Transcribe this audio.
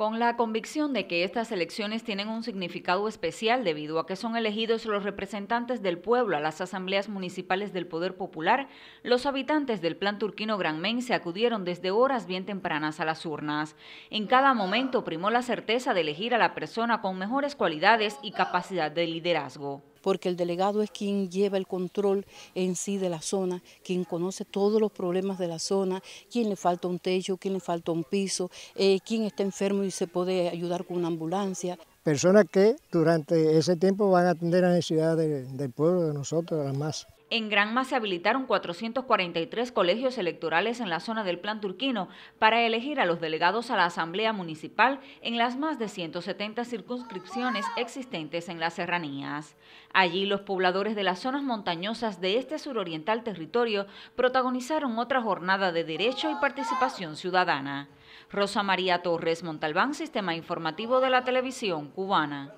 Con la convicción de que estas elecciones tienen un significado especial debido a que son elegidos los representantes del pueblo a las asambleas municipales del Poder Popular, los habitantes del Plan Turquino Granmen se acudieron desde horas bien tempranas a las urnas. En cada momento primó la certeza de elegir a la persona con mejores cualidades y capacidad de liderazgo porque el delegado es quien lleva el control en sí de la zona, quien conoce todos los problemas de la zona, quien le falta un techo, quien le falta un piso, eh, quien está enfermo y se puede ayudar con una ambulancia. Personas que durante ese tiempo van a atender a la del, del pueblo, de nosotros, las más. En Granma se habilitaron 443 colegios electorales en la zona del Plan Turquino para elegir a los delegados a la Asamblea Municipal en las más de 170 circunscripciones existentes en las serranías. Allí los pobladores de las zonas montañosas de este suroriental territorio protagonizaron otra jornada de derecho y participación ciudadana. Rosa María Torres Montalbán, Sistema Informativo de la Televisión Cubana.